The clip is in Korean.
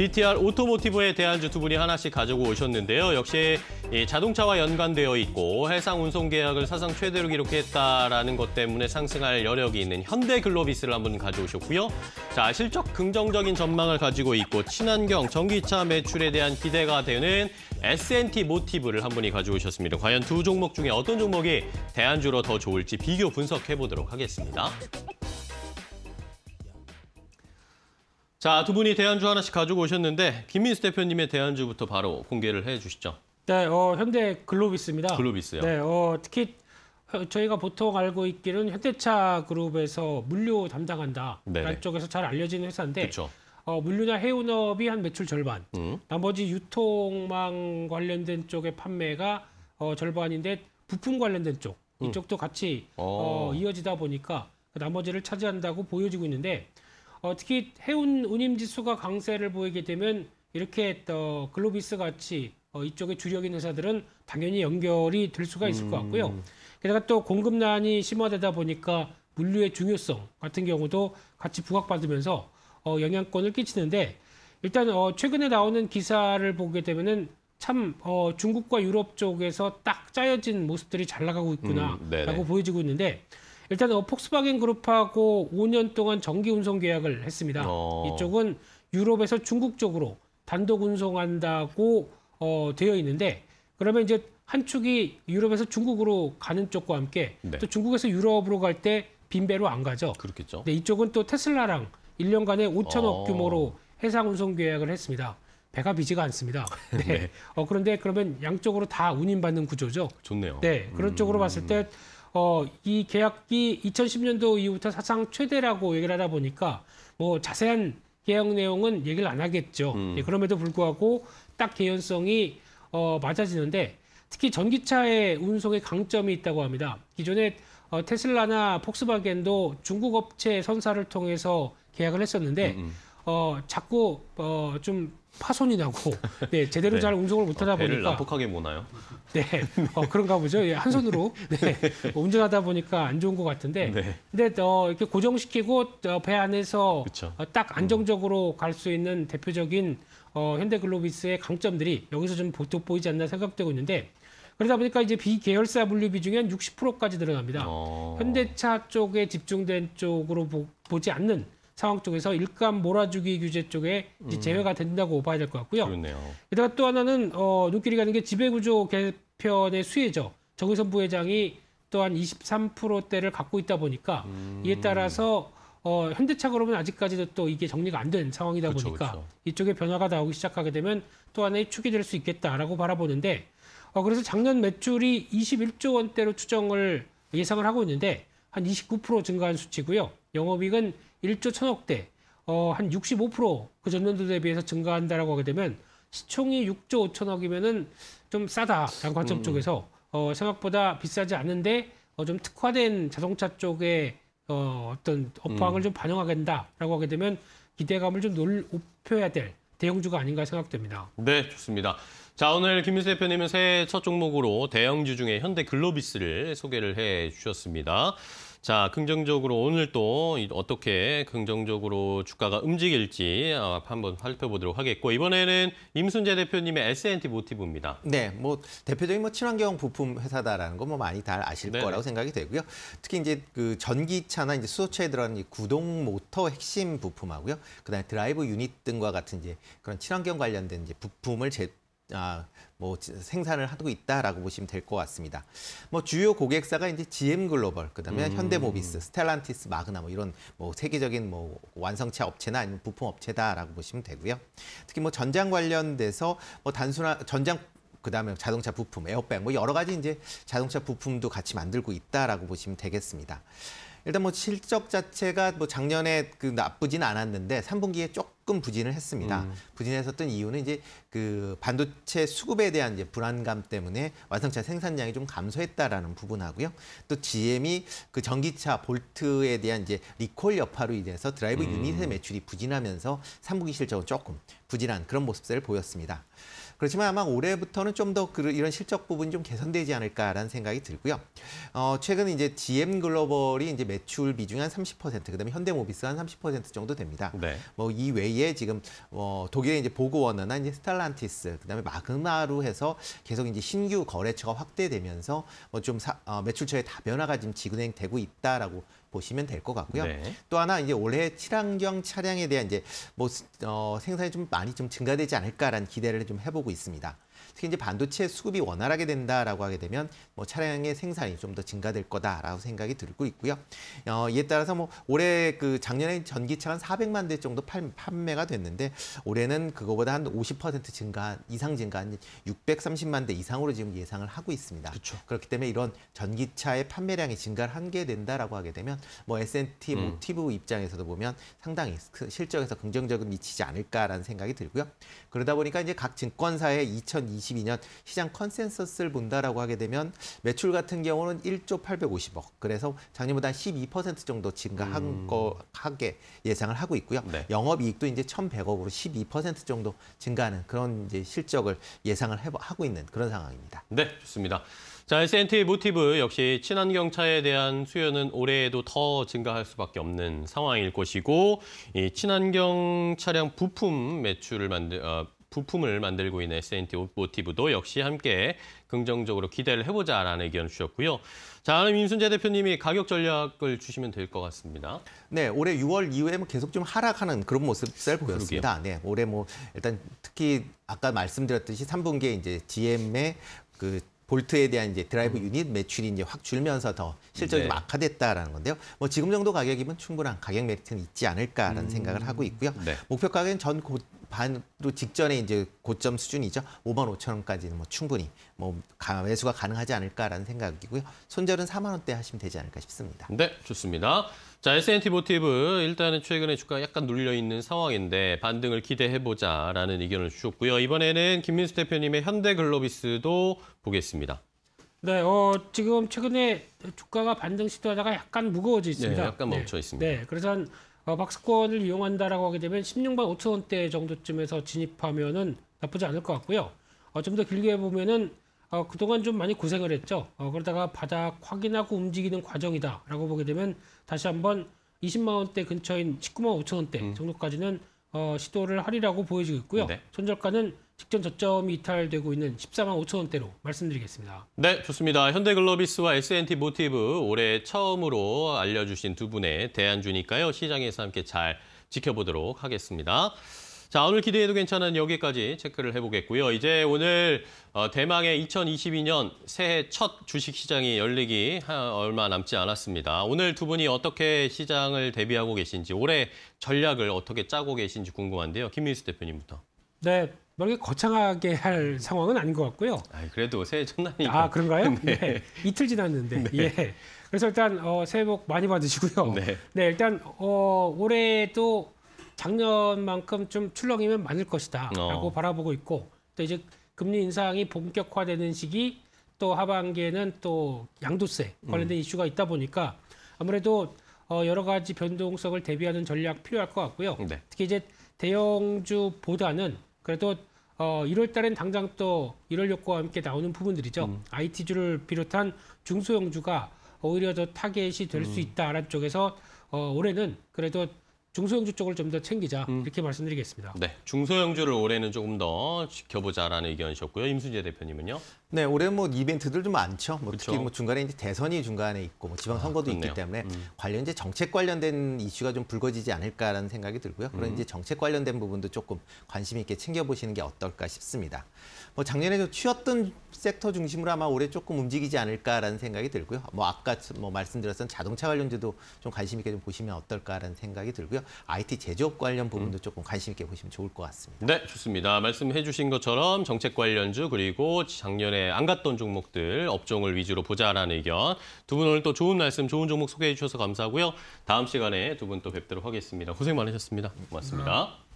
DTR 오토모티브에 대한 유튜브이 하나씩 가지고 오셨는데요. 역시 자동차와 연관되어 있고 해상 운송 계약을 사상 최대로 기록했다라는 것 때문에 상승할 여력이 있는 현대글로비스를 한번 가져오셨고요. 자 실적 긍정적인 전망을 가지고 있고 친환경 전기차 매출에 대한 기대가 되는 S&T 모티브를 한 분이 가져오셨습니다. 과연 두 종목 중에 어떤 종목이 대안주로 더 좋을지 비교 분석해 보도록 하겠습니다. 자, 두 분이 대안주 하나씩 가지고 오셨는데 김민수 대표님의 대안주부터 바로 공개를 해 주시죠. 네, 어, 현대 글로비스입니다. 글로비스요. 네, 어, 특히 저희가 보통 알고 있기는 현대차 그룹에서 물류 담당한다. 라는 쪽에서 잘알려지 회사인데 그쵸. 어, 물류나 해운업이 한 매출 절반, 음. 나머지 유통망 관련된 쪽의 판매가 어, 절반인데 부품 관련된 쪽, 음. 이쪽도 같이 어. 어, 이어지다 보니까 나머지를 차지한다고 보여지고 있는데 어, 특히 해운 운임 지수가 강세를 보이게 되면 이렇게 또 글로비스 같이 어, 이쪽에 주력인 회사들은 당연히 연결이 될 수가 있을 것 음. 같고요. 게다가 또 공급난이 심화되다 보니까 물류의 중요성 같은 경우도 같이 부각받으면서 어, 영향권을 끼치는데 일단 어, 최근에 나오는 기사를 보게 되면은 참 어, 중국과 유럽 쪽에서 딱 짜여진 모습들이 잘 나가고 있구나라고 음, 보여지고 있는데 일단 폭스바겐 그룹하고 5년 동안 정기 운송 계약을 했습니다. 어. 이쪽은 유럽에서 중국 쪽으로 단독 운송한다고 어, 되어 있는데 그러면 이제 한 축이 유럽에서 중국으로 가는 쪽과 함께 네. 또 중국에서 유럽으로 갈 때 빈 배로 안 가죠. 그렇겠죠. 근 이쪽은 또 테슬라랑 1년간에 5천억 어. 규모로 해상 운송 계약을 했습니다. 배가 비지가 않습니다. 네. 네. 어, 그런데 그러면 양쪽으로 다 운임받는 구조죠. 좋네요. 네. 그런 음... 쪽으로 봤을 때 어, 이 계약이 2010년도 이후부터 사상 최대라고 얘기를 하다 보니까 뭐 자세한 계약 내용은 얘기를 안 하겠죠. 음. 예, 그럼에도 불구하고 딱 개연성이 어, 맞아지는데 특히 전기차의 운송에 강점이 있다고 합니다. 기존에 어, 테슬라나 폭스바겐도 중국 업체 선사를 통해서 계약을 했었는데 음, 음. 어 자꾸 어좀 파손이 나고 네 제대로 네. 잘 운송을 못하다 어, 보니까 난폭하게 모나요? 네 어, 그런가 보죠. 예, 한 손으로 네, 운전하다 보니까 안 좋은 것 같은데 네. 근데 어, 이렇게 고정시키고 어, 배 안에서 어, 딱 안정적으로 음. 갈수 있는 대표적인 어, 현대글로비스의 강점들이 여기서 좀 돋보이지 않나 생각되고 있는데 그러다 보니까 이제 비계열사 분류 비중이 한 60%까지 늘어납니다. 어... 현대차 쪽에 집중된 쪽으로 보, 보지 않는 상황 쪽에서 일감 몰아주기 규제 쪽에 이 음. 제외가 제 된다고 봐야 될 것 같고요. 그렇네요. 게다가 또 하나는 어, 눈길이 가는 게 지배구조 개편의 수혜죠. 정의선 부회장이 또한 23%대를 갖고 있다 보니까 음... 이에 따라서 어, 현대차 그룹은 아직까지도 또 이게 정리가 안 된 상황이다 그쵸, 그렇죠, 보니까 그쵸. 그렇죠. 이쪽에 변화가 나오기 시작하게 되면 또 하나의 축이 될 수 있겠다라고 바라보는데 어, 그래서 작년 매출이 21조 원대로 추정을 예상을 하고 있는데 한29% 증가한 수치고요. 영업이익은 1조 1000억대, 어, 한 65%그 전년도 대비해서 증가한다라고 하게 되면 시총이 6조 5천억이면은 좀 싸다 장관점 음. 쪽에서 어, 생각보다 비싸지 않은데 어, 좀 특화된 자동차 쪽에 어, 어떤 업황을 음. 좀 반영하겠다라고 하게 되면 기대감을 좀 높여야 될 대형주가 아닌가 생각됩니다. 네, 좋습니다. 자, 오늘 김민수 대표님은 새해 첫 종목으로 대형주 중에 현대 글로비스를 소개를 해 주셨습니다. 자, 긍정적으로 오늘 또 어떻게 긍정적으로 주가가 움직일지 어, 한번 살펴보도록 하겠고 이번에는 임순재 대표님의 S&T 모티브입니다. 네, 뭐 대표적인 뭐 친환경 부품 회사다라는 거 뭐 많이 다 아실 네네. 거라고 생각이 되고요. 특히 이제 그 전기차나 이제 수소차에 들어가는 이 구동 모터 핵심 부품하고요. 그다음에 드라이브 유닛 등과 같은 이제 그런 친환경 관련된 이제 부품을 제, 아, 뭐 생산을 하고 있다라고 보시면 될 것 같습니다. 뭐 주요 고객사가 이제 GM 글로벌, 그다음에 음. 현대모비스, 스텔란티스, 마그나 뭐 이런 뭐 세계적인 뭐 완성차 업체나 아니면 부품 업체다라고 보시면 되고요. 특히 뭐 전장 관련돼서 뭐 단순한 전장 그다음에 자동차 부품, 에어백 뭐 여러 가지 이제 자동차 부품도 같이 만들고 있다라고 보시면 되겠습니다. 일단 뭐 실적 자체가 뭐 작년에 그 나쁘진 않았는데 3분기에 조금 부진을 했습니다. 음. 부진했었던 이유는 이제 그 반도체 수급에 대한 이제 불안감 때문에 완성차 생산량이 좀 감소했다라는 부분하고요. 또 GM이 그 전기차 볼트에 대한 이제 리콜 여파로 인해서 드라이브 음. 유닛의 매출이 부진하면서 3분기 실적은 조금 부진한 그런 모습들을 보였습니다. 그렇지만 아마 올해부터는 좀 더 이런 실적 부분이 좀 개선되지 않을까라는 생각이 들고요. 어, 최근 이제 GM 글로벌이 이제 매출 비중이 한 30%, 그다음에 현대모비스 한 30% 정도 됩니다. 네. 뭐이 외에 지금 어, 독일의 이제 보고원어나 이제 스탈란티스, 그다음에 마그마로 해서 계속 이제 신규 거래처가 확대되면서 뭐좀 어, 매출처의 다변화가 지금 지구행되고 있다라고 보시면 될 것 같고요. 네. 또 하나 이제 올해 친환경 차량에 대한 이제 뭐 어, 생산이 좀 많이 좀 증가되지 않을까라는 기대를 좀 해보고 있습니다. 특히 이제 반도체 수급이 원활하게 된다라고 하게 되면 뭐 차량의 생산이 좀 더 증가될 거다라고 생각이 들고 있고요. 어, 이에 따라서 뭐 올해 그 작년에 전기차가 400만 대 정도 팔, 판매가 됐는데 올해는 그거보다 한 50% 증가 이상 증가한 630만 대 이상으로 지금 예상을 하고 있습니다. 그쵸. 그렇기 때문에 이런 전기차의 판매량이 증가를 한게 된다라고 하게 되면 뭐 S&T 모티브 뭐 음. 입장에서도 보면 상당히 실적에서 긍정적으로 미치지 않을까라는 생각이 들고요. 그러다 보니까 이제 각 증권사의 2020 2022년 시장 컨센서스를 본다라고 하게 되면 매출 같은 경우는 1조 850억. 그래서 작년보다 12% 정도 증가한 음. 거 하게 예상을 하고 있고요. 네. 영업이익도 이제 1,100억으로 12% 정도 증가하는 그런 이제 실적을 예상을 하고 있는 그런 상황입니다. 네, 좋습니다. 자, S&T 모티브 역시 친환경 차에 대한 수요는 올해에도 더 증가할 수밖에 없는 상황일 것이고 이 친환경 차량 부품 매출을 만들 어, 부품을 만들고 있는 S&T 모티브도 역시 함께 긍정적으로 기대를 해보자라는 의견 주셨고요. 자, 임순재 대표님이 가격 전략을 주시면 될 것 같습니다. 네, 올해 6월 이후에 뭐 계속 좀 하락하는 그런 모습셀 보였습니다. 그러게요. 네, 올해 뭐 일단 특히 아까 말씀드렸듯이 3분기에 이제 GM의 그 볼트에 대한 이제 드라이브 음. 유닛 매출이 이제 확 줄면서 더 실적이 네. 악화됐다라는 건데요. 뭐 지금 정도 가격이면 충분한 가격 메리트는 있지 않을까라는 음. 생각을 하고 있고요. 네. 목표 가격은 전 고, 반도 직전에 이제 고점 수준이죠. 5만 5천 원까지는 뭐 충분히 뭐 매수가 가능하지 않을까라는 생각이고요. 손절은 4만 원대 하시면 되지 않을까 싶습니다. 네, 좋습니다. 자, S&T 모티브 일단은 최근에 주가 약간 눌려 있는 상황인데 반등을 기대해 보자라는 의견을 주셨고요. 이번에는 김민수 대표님의 현대글로비스도 보겠습니다. 네, 어, 지금 최근에 주가가 반등 시도하다가 약간 무거워져 있습니다. 네, 약간 네. 멈춰 있습니다. 네 그래서 한 어, 박스권을 이용한다라고 하게 되면 16만 5천 원대 정도쯤에서 진입하면은 나쁘지 않을 것 같고요. 어, 좀 더 길게 보면은 어, 그동안 좀 많이 고생을 했죠. 어, 그러다가 바닥 확인하고 움직이는 과정이다 라고 보게 되면 다시 한번 20만원대 근처인 19만 5천원대 음. 정도까지는 어, 시도를 하리라고 보여지고 있고요. 네. 손절가는 직전 저점이 이탈되고 있는 14만 5천 원대로 말씀드리겠습니다. 네, 좋습니다. 현대글로비스와 S&T 모티브 올해 처음으로 알려주신 두 분의 대안주니까요. 시장에서 함께 잘 지켜보도록 하겠습니다. 자, 오늘 기대해도 괜찮은 여기까지 체크를 해보겠고요. 이제 오늘 어, 대망의 2022년 새해 첫 주식시장이 열리기 얼마 남지 않았습니다. 오늘 두 분이 어떻게 시장을 대비하고 계신지, 올해 전략을 어떻게 짜고 계신지 궁금한데요. 김민수 대표님부터. 네, 그렇게 거창하게 할 상황은 아닌 것 같고요. 아, 그래도 새해 첫날이니까. 아, 그런가요? 네. 네. 이틀 지났는데. 네. 예. 그래서 일단 어, 새해 복 많이 받으시고요. 네. 네, 일단 어, 올해도 작년만큼 좀 출렁이면 많을 것이다라고 어. 바라보고 있고 또 이제 금리 인상이 본격화되는 시기 또 하반기에는 또 양도세 관련된 음. 이슈가 있다 보니까 아무래도 어, 여러 가지 변동성을 대비하는 전략 필요할 것 같고요. 네. 특히 이제 대형주보다는 그래도 어, 1월 달엔 당장 또 1월 효과와 함께 나오는 부분들이죠. 음. IT주를 비롯한 중소형주가 오히려 더 타겟이 될수 음. 있다라는 쪽에서 어, 올해는 그래도 중소형주 쪽을 좀 더 챙기자 음. 이렇게 말씀드리겠습니다. 네, 중소형주를 올해는 조금 더 지켜보자라는 의견이셨고요. 임순재 대표님은요? 네, 올해 뭐 이벤트들 좀 많죠. 뭐 특히 그렇죠. 뭐 중간에 이제 대선이 중간에 있고 뭐 지방선거도 아, 있기 때문에 음. 관련 이제 정책 관련된 이슈가 좀 불거지지 않을까라는 생각이 들고요. 그런 음. 이제 정책 관련된 부분도 조금 관심 있게 챙겨보시는 게 어떨까 싶습니다. 뭐 작년에 좀취었던 섹터 중심으로 아마 올해 조금 움직이지 않을까라는 생각이 들고요. 뭐 아까 뭐 말씀드렸던 자동차 관련주도 좀 관심 있게 좀 보시면 어떨까라는 생각이 들고요. 있고요. IT 제조업 관련 부분도 음. 조금 관심 있게 보시면 좋을 것 같습니다. 네, 좋습니다. 말씀해 주신 것처럼 정책 관련주 그리고 작년에 안 갔던 종목들 업종을 위주로 보자라는 의견. 두 분 오늘 또 좋은 말씀, 좋은 종목 소개해 주셔서 감사하고요. 다음 시간에 두 분 또 뵙도록 하겠습니다. 고생 많으셨습니다. 고맙습니다. 네.